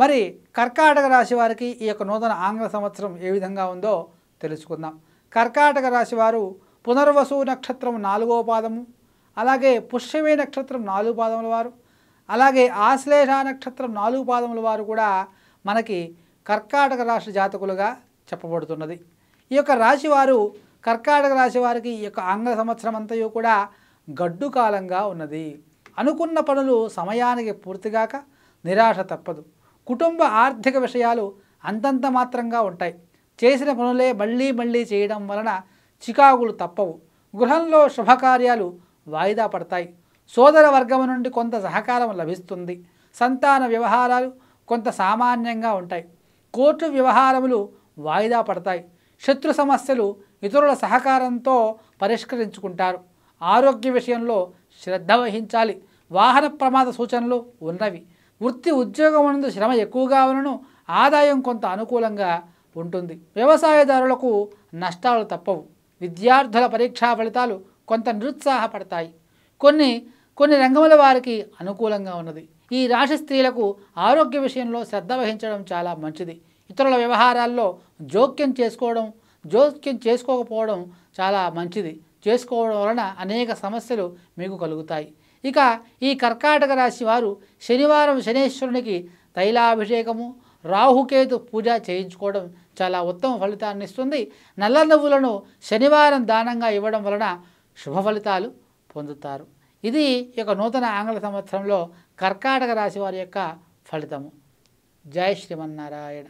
మరి కర్కాటక రాశి వారికి ఈ యొక్క నూతన ఆంగ్ల సంవత్సరం ఏ విధంగా ఉందో తెలుసుకుందాం కర్కాటక రాశి వారు పునర్వసు నక్షత్రం నాలుగో పాదము అలాగే పుష్యమే నక్షత్రం నాలుగు పాదముల వారు అలాగే ఆశ్లేష నక్షత్రం నాలుగు పాదముల వారు కూడా మనకి కర్కాటక రాశి జాతకులుగా చెప్పబడుతున్నది ఈ యొక్క రాశివారు కర్కాటక రాశి వారికి ఈ యొక్క ఆంగ్ల సంవత్సరం అంతయు కూడా గడ్డు కాలంగా ఉన్నది అనుకున్న పనులు సమయానికి పూర్తిగాక నిరాశ తప్పదు కుటుంబ ఆర్థిక విషయాలు అంతంత మాత్రంగా ఉంటాయి చేసిన పనులే మళ్ళీ మళ్ళీ చేయడం వలన చికాగులు తప్పవు గృహంలో శుభకార్యాలు వాయిదా పడతాయి సోదర వర్గం నుండి కొంత సహకారం లభిస్తుంది సంతాన వ్యవహారాలు కొంత సామాన్యంగా ఉంటాయి కోర్టు వ్యవహారములు వాయిదా పడతాయి శత్రు సమస్యలు ఇతరుల సహకారంతో పరిష్కరించుకుంటారు ఆరోగ్య విషయంలో శ్రద్ధ వహించాలి వాహన ప్రమాద సూచనలు ఉన్నవి వృత్తి ఉద్యోగం ఉన్నందు శ్రమ ఎక్కువగా ఉన్నను ఆదాయం కొంత అనుకూలంగా ఉంటుంది వ్యవసాయదారులకు నష్టాలు తప్పవు విద్యార్థుల పరీక్షా ఫలితాలు కొంత నిరుత్సాహపడతాయి కొన్ని కొన్ని రంగముల వారికి అనుకూలంగా ఉన్నది ఈ రాశి స్త్రీలకు ఆరోగ్య విషయంలో శ్రద్ధ వహించడం చాలా మంచిది ఇతరుల వ్యవహారాల్లో జోక్యం చేసుకోవడం జోక్యం చేసుకోకపోవడం చాలా మంచిది చేసుకోవడం వలన అనేక సమస్యలు మీకు కలుగుతాయి ఇక ఈ కర్కాటక రాశి వారు శనివారం శనేశ్వరునికి తైలాభిషేకము రాహుకేతు పూజ చేయించుకోవడం చాలా ఉత్తమ ఫలితాన్ని ఇస్తుంది నల్ల నువ్వులను శనివారం దానంగా ఇవ్వడం వలన శుభ ఫలితాలు పొందుతారు ఇది ఒక నూతన ఆంగ్ల సంవత్సరంలో కర్కాటక రాశి వారి యొక్క ఫలితము జయ శ్రీమన్నారాయణ